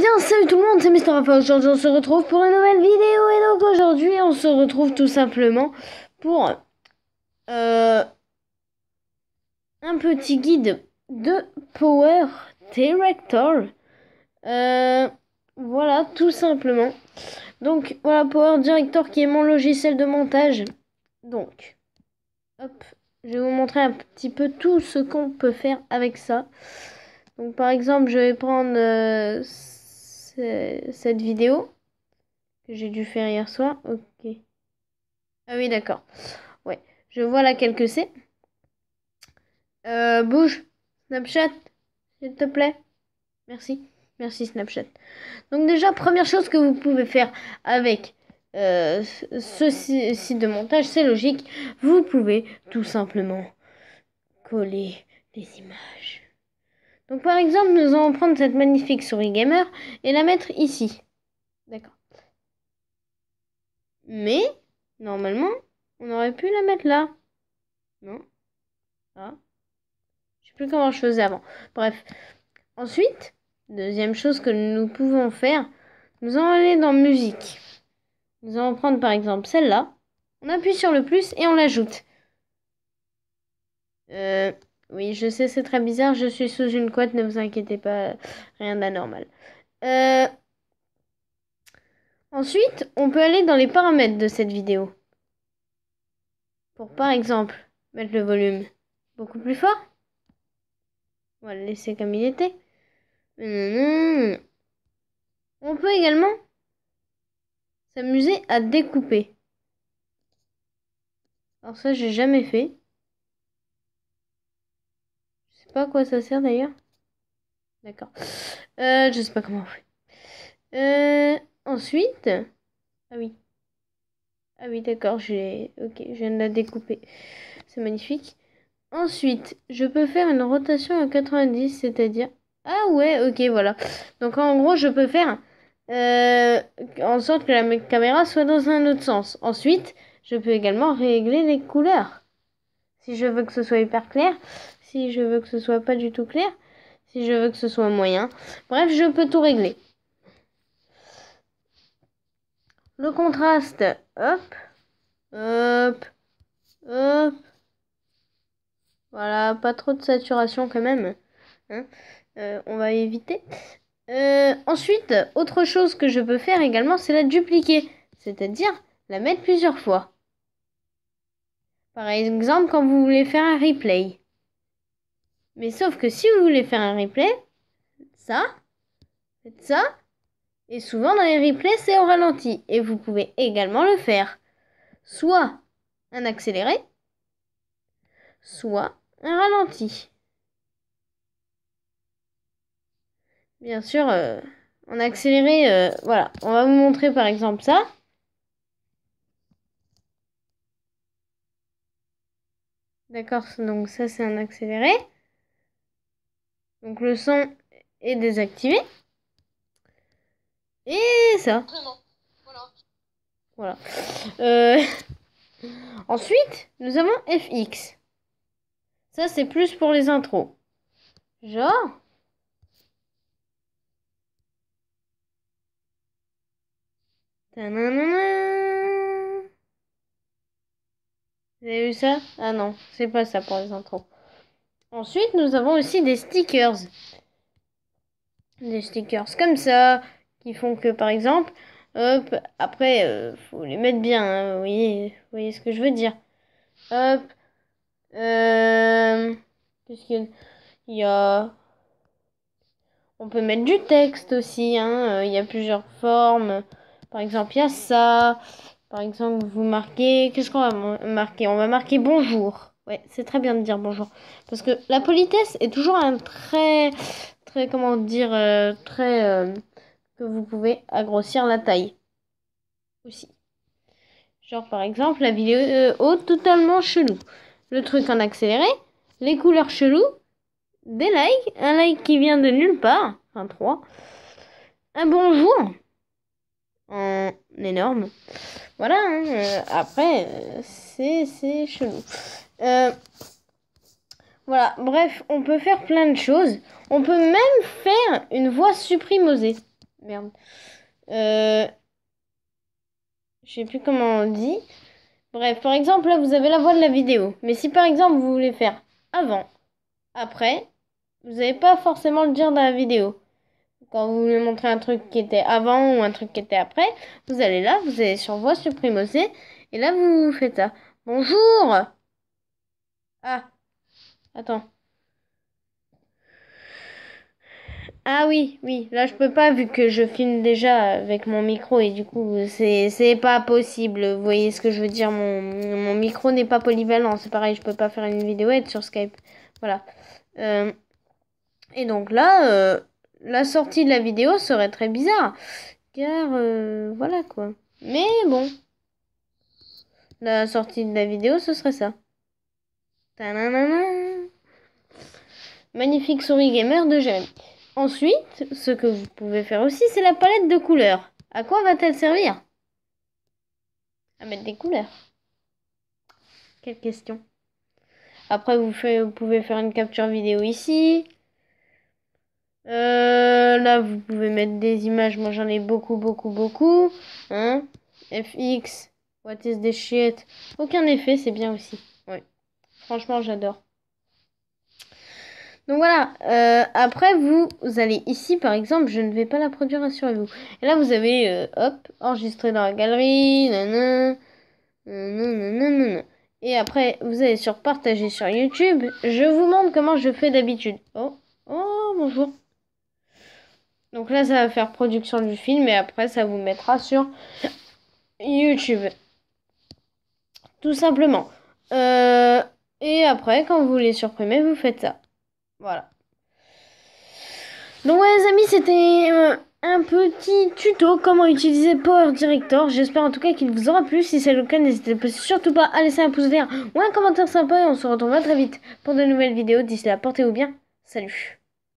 bien, salut tout le monde, c'est Mister Rafa. Aujourd'hui, on se retrouve pour une nouvelle vidéo. Et donc, aujourd'hui, on se retrouve tout simplement pour euh, un petit guide de Power Director. Euh, voilà, tout simplement. Donc, voilà, Power Director qui est mon logiciel de montage. Donc, hop, je vais vous montrer un petit peu tout ce qu'on peut faire avec ça. Donc par exemple, je vais prendre euh, cette vidéo que j'ai dû faire hier soir. Ok. Ah oui, d'accord. Ouais, je vois laquelle que c'est. Euh, bouge, Snapchat, s'il te plaît. Merci. Merci Snapchat. Donc déjà, première chose que vous pouvez faire avec euh, ce site de montage, c'est logique. Vous pouvez tout simplement coller les images. Donc par exemple, nous allons prendre cette magnifique souris gamer et la mettre ici. D'accord. Mais, normalement, on aurait pu la mettre là. Non Ah. Je sais plus comment je faisais avant. Bref. Ensuite, deuxième chose que nous pouvons faire, nous allons aller dans musique. Nous allons prendre par exemple celle-là. On appuie sur le plus et on l'ajoute. Euh, oui, je sais, c'est très bizarre. Je suis sous une couette, ne vous inquiétez pas, rien d'anormal. Euh, ensuite, on peut aller dans les paramètres de cette vidéo. Pour par exemple, mettre le volume beaucoup plus fort. On va le laisser comme il était. On peut également s'amuser à découper. Alors ça, j'ai jamais fait pas quoi ça sert d'ailleurs. D'accord. Euh, je sais pas comment euh, ensuite. Ah oui. Ah oui, d'accord, j'ai. Ok, je viens de la découper. C'est magnifique. Ensuite, je peux faire une rotation à 90, c'est-à-dire. Ah ouais, ok, voilà. Donc en gros, je peux faire euh, en sorte que la caméra soit dans un autre sens. Ensuite, je peux également régler les couleurs. Si je veux que ce soit hyper clair, si je veux que ce soit pas du tout clair, si je veux que ce soit moyen. Bref, je peux tout régler. Le contraste, hop, hop, hop. Voilà, pas trop de saturation quand même. Hein. Euh, on va éviter. Euh, ensuite, autre chose que je peux faire également, c'est la dupliquer, c'est-à-dire la mettre plusieurs fois. Par exemple, quand vous voulez faire un replay. Mais sauf que si vous voulez faire un replay, ça, faites ça. Et souvent dans les replays, c'est au ralenti. Et vous pouvez également le faire. Soit un accéléré, soit un ralenti. Bien sûr, euh, en accéléré, euh, voilà. On va vous montrer par exemple ça. D'accord, donc ça c'est un accéléré. Donc le son est désactivé. Et ça. Voilà. Euh, ensuite, nous avons FX. Ça, c'est plus pour les intros. Genre. Vous avez vu ça Ah non, c'est pas ça pour les intros. Ensuite, nous avons aussi des stickers. Des stickers comme ça, qui font que, par exemple, hop, après, il euh, faut les mettre bien, hein, vous, voyez, ce que je veux dire. Hop, euh, quest qu'il y a On peut mettre du texte aussi, hein, euh, il y a plusieurs formes. Par exemple, il y a ça. Par exemple, vous marquez, qu'est-ce qu'on va marquer On va marquer bonjour. Ouais, c'est très bien de dire bonjour. Parce que la politesse est toujours un très, très, comment dire, euh, très, euh, que vous pouvez agrossir la taille. Aussi. Genre, par exemple, la vidéo euh, totalement chelou. Le truc en accéléré, les couleurs cheloues, des likes, un like qui vient de nulle part, enfin 3, un bonjour en énorme. Voilà, hein, euh, après, c'est chelou. Euh, voilà, bref, on peut faire plein de choses. On peut même faire une voix supprimosée. Merde. Euh, je sais plus comment on dit. Bref, par exemple, là, vous avez la voix de la vidéo. Mais si, par exemple, vous voulez faire avant, après, vous n'avez pas forcément le dire dans la vidéo. Quand vous voulez montrer un truc qui était avant ou un truc qui était après, vous allez là, vous allez sur voix supprimosée, et là, vous faites ça. Bonjour ah. Attends. Ah oui, oui, là je peux pas vu que je filme déjà avec mon micro et du coup c'est pas possible. Vous voyez ce que je veux dire Mon, micro n'est pas polyvalent, c'est pareil, je peux pas faire une vidéo être sur Skype. Voilà. Euh, et donc là, euh, la sortie de la vidéo serait très bizarre. Car euh, voilà quoi. Mais bon. La sortie de la vidéo, ce serait ça. Magnifique souris gamer de Jérémy. Ensuite, ce que vous pouvez faire aussi, c'est la palette de couleurs. À quoi va-t-elle servir À mettre des couleurs. Quelle question. Après, vous, pouvez faire une capture vidéo ici. Euh, là, vous pouvez mettre des images. Moi, j'en ai beaucoup, beaucoup, beaucoup. Hein FX, what is this shit Aucun effet, c'est bien aussi. Oui. Franchement, j'adore. Donc voilà, euh, après vous, allez ici par exemple, je ne vais pas la produire, rassurez vous Et là vous avez, euh, hop, enregistré dans la galerie, non, non, Et après vous allez sur partager sur YouTube, je vous montre comment je fais d'habitude. Oh, oh, bonjour. Donc là ça va faire production du film et après ça vous mettra sur YouTube. Tout simplement. Euh, et après, quand vous les supprimez, vous faites ça. Voilà. Donc ouais les amis, c'était un petit tuto comment utiliser Power Director. J'espère en tout cas qu'il vous aura plu. Si c'est le cas, n'hésitez surtout pas à laisser un pouce vert ou un commentaire sympa et on se retrouve très vite pour de nouvelles vidéos. D'ici là, portez-vous bien. Salut